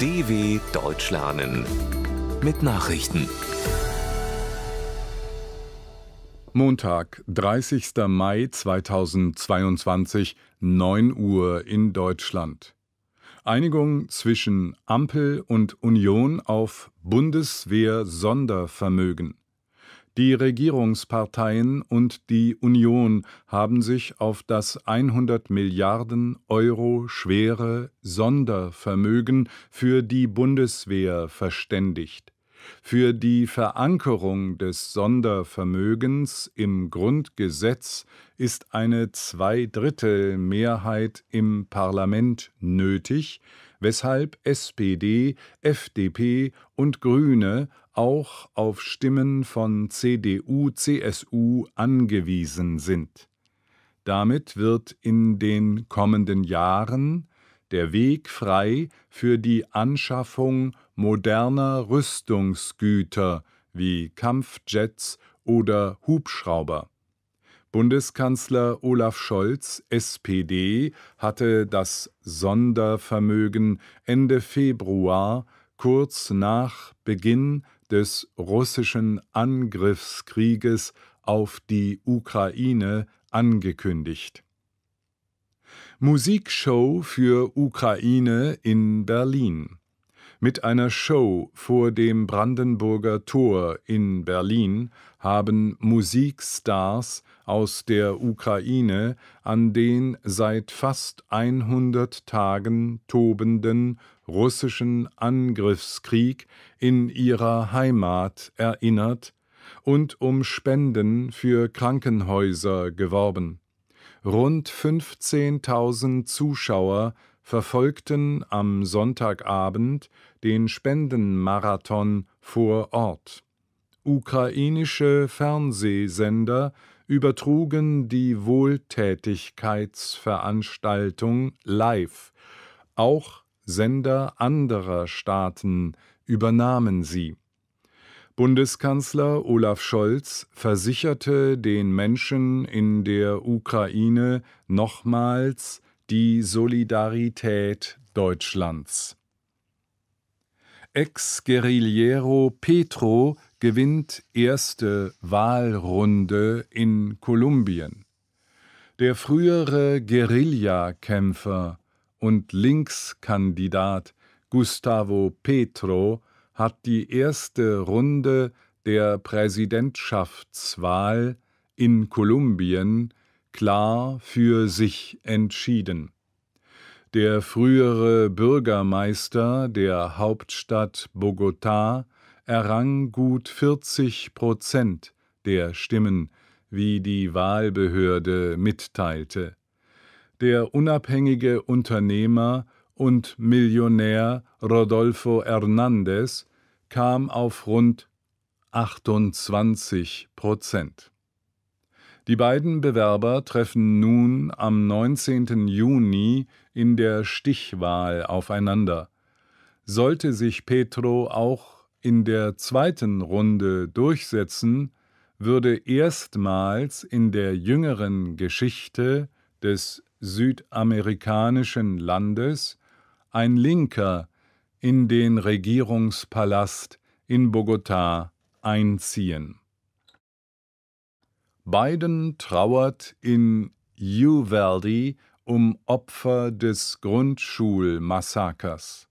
DW Deutsch lernen mit Nachrichten. Montag, 30. Mai 2022, 9 Uhr in Deutschland. Einigung zwischen Ampel und Union auf Bundeswehr Sondervermögen. Die Regierungsparteien und die Union haben sich auf das 100 Milliarden Euro schwere Sondervermögen für die Bundeswehr verständigt. Für die Verankerung des Sondervermögens im Grundgesetz ist eine Zweidrittelmehrheit im Parlament nötig, weshalb SPD, FDP und Grüne auch auf Stimmen von CDU-CSU angewiesen sind. Damit wird in den kommenden Jahren der Weg frei für die Anschaffung moderner Rüstungsgüter wie Kampfjets oder Hubschrauber. Bundeskanzler Olaf Scholz, SPD, hatte das Sondervermögen Ende Februar, kurz nach Beginn des russischen Angriffskrieges auf die Ukraine, angekündigt. Musikshow für Ukraine in Berlin. Mit einer Show vor dem Brandenburger Tor in Berlin haben Musikstars aus der Ukraine an den seit fast 100 Tagen tobenden russischen Angriffskrieg in ihrer Heimat erinnert und um Spenden für Krankenhäuser geworben. Rund 15.000 Zuschauer verfolgten am Sonntagabend den Spendenmarathon vor Ort. Ukrainische Fernsehsender übertrugen die Wohltätigkeitsveranstaltung live. Auch Sender anderer Staaten übernahmen sie. Bundeskanzler Olaf Scholz versicherte den Menschen in der Ukraine nochmals, die Solidarität Deutschlands. Ex-Guerillero Petro gewinnt erste Wahlrunde in Kolumbien. Der frühere Guerillakämpfer und Linkskandidat Gustavo Petro hat die erste Runde der Präsidentschaftswahl in Kolumbien klar für sich entschieden. Der frühere Bürgermeister der Hauptstadt Bogotá errang gut 40 Prozent der Stimmen, wie die Wahlbehörde mitteilte. Der unabhängige Unternehmer und Millionär Rodolfo Hernández kam auf rund 28 Prozent. Die beiden Bewerber treffen nun am 19. Juni in der Stichwahl aufeinander. Sollte sich Petro auch in der zweiten Runde durchsetzen, würde erstmals in der jüngeren Geschichte des südamerikanischen Landes ein Linker in den Regierungspalast in Bogotá einziehen. Biden trauert in Uvalde um Opfer des Grundschulmassakers.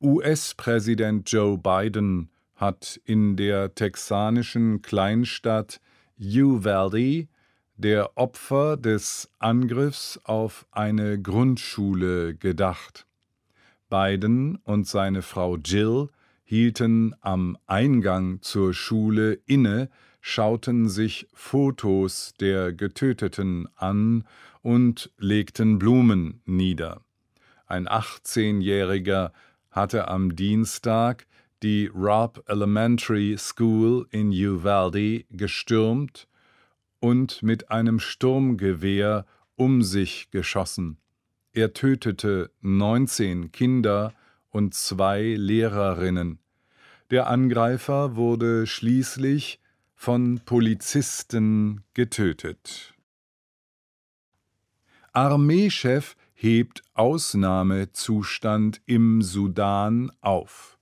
US-Präsident Joe Biden hat in der texanischen Kleinstadt Uvalde der Opfer des Angriffs auf eine Grundschule gedacht. Biden und seine Frau Jill hielten am Eingang zur Schule inne, schauten sich Fotos der Getöteten an und legten Blumen nieder. Ein 18-Jähriger hatte am Dienstag die Robb Elementary School in Uvalde gestürmt und mit einem Sturmgewehr um sich geschossen. Er tötete 19 Kinder und zwei Lehrerinnen. Der Angreifer wurde schließlich von Polizisten getötet. Armeechef hebt Ausnahmezustand im Sudan auf.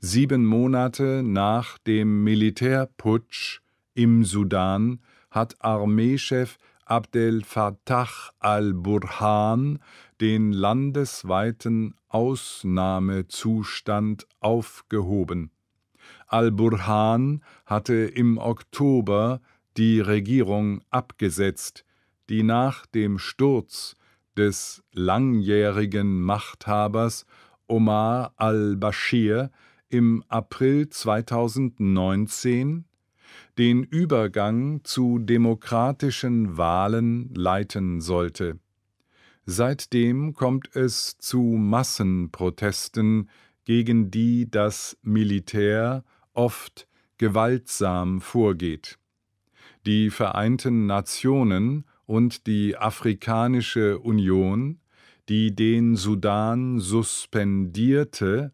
Sieben Monate nach dem Militärputsch im Sudan hat Armeechef Abdel Fattah al-Burhan den landesweiten Ausnahmezustand aufgehoben. Al-Burhan hatte im Oktober die Regierung abgesetzt, die nach dem Sturz des langjährigen Machthabers Omar al-Bashir im April 2019 den Übergang zu demokratischen Wahlen leiten sollte. Seitdem kommt es zu Massenprotesten gegen die das Militär oft gewaltsam vorgeht. Die Vereinten Nationen und die Afrikanische Union, die den Sudan suspendierte,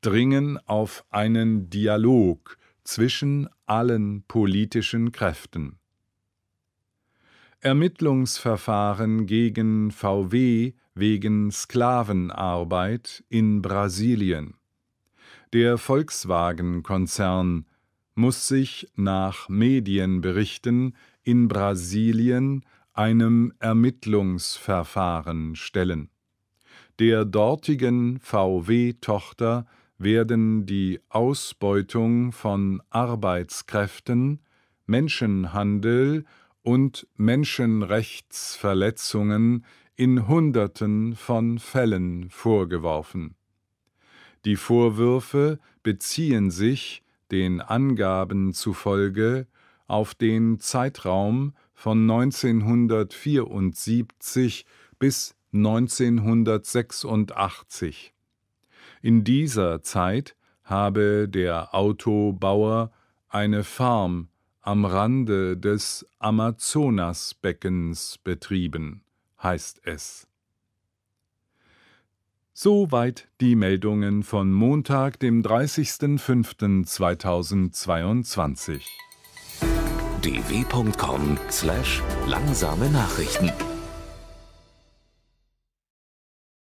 dringen auf einen Dialog zwischen allen politischen Kräften. Ermittlungsverfahren gegen VW wegen Sklavenarbeit in Brasilien. Der Volkswagen-Konzern muss sich nach Medienberichten in Brasilien einem Ermittlungsverfahren stellen. Der dortigen VW-Tochter werden die Ausbeutung von Arbeitskräften, Menschenhandel und Menschenrechtsverletzungen in Hunderten von Fällen vorgeworfen die Vorwürfe beziehen sich, den Angaben zufolge, auf den Zeitraum von 1974 bis 1986. In dieser Zeit habe der Autobauer eine Farm am Rande des Amazonasbeckens betrieben, heißt es. Soweit die Meldungen von Montag, dem 30.05.2022. dw.com/langsame Nachrichten